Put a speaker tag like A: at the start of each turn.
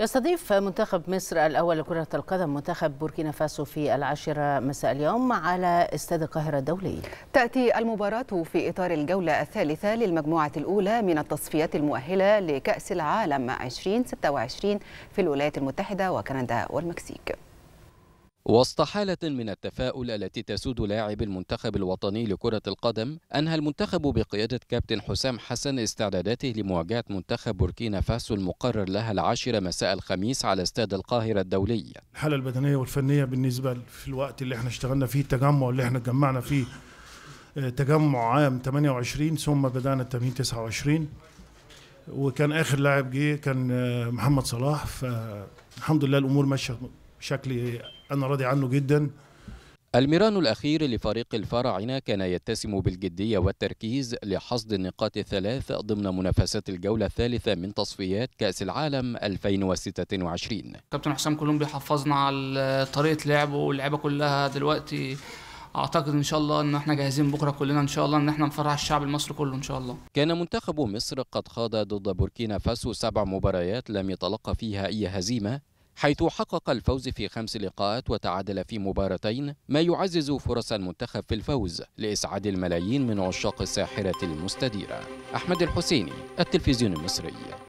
A: يستضيف منتخب مصر الأول لكرة القدم منتخب بوركينا فاسو في العاشرة مساء اليوم على استاد القاهرة الدولي تأتي المباراة في إطار الجولة الثالثة للمجموعة الأولى من التصفيات المؤهلة لكأس العالم 2026 في الولايات المتحدة وكندا والمكسيك
B: وسط حالة من التفاؤل التي تسود لاعب المنتخب الوطني لكرة القدم أنهى المنتخب بقيادة كابتن حسام حسن استعداداته لمواجهة منتخب بوركينا فاسو المقرر لها العاشرة مساء الخميس على استاد القاهرة الدولي
C: الحالة البدنية والفنية بالنسبة في الوقت اللي احنا اشتغلنا فيه التجمع اللي احنا اتجمعنا فيه آه، تجمع عام 28 ثم بدأنا التمرين 29 وكان آخر لاعب جه كان آه، محمد صلاح فالحمد لله الأمور ماشية بشكل أنا راضي عنه جدا
B: الميران الأخير لفريق الفراعنة كان يتسم بالجدية والتركيز لحصد النقاط الثلاث ضمن منافسات الجولة الثالثة من تصفيات كأس العالم 2026
D: كابتن حسام كلهم بيحفظنا على طريقة لعبه واللعبة كلها دلوقتي اعتقد ان شاء الله ان احنا جاهزين بكره كلنا ان شاء الله ان احنا نفرح الشعب المصري كله ان شاء الله
B: كان منتخب مصر قد خاض ضد بوركينا فاسو سبع مباريات لم يتلقى فيها اي هزيمه حيث حقق الفوز في خمس لقاءات وتعادل في مباراتين ما يعزز فرص المنتخب في الفوز لإسعاد الملايين من عشاق الساحرة المستديرة أحمد الحسيني التلفزيون المصري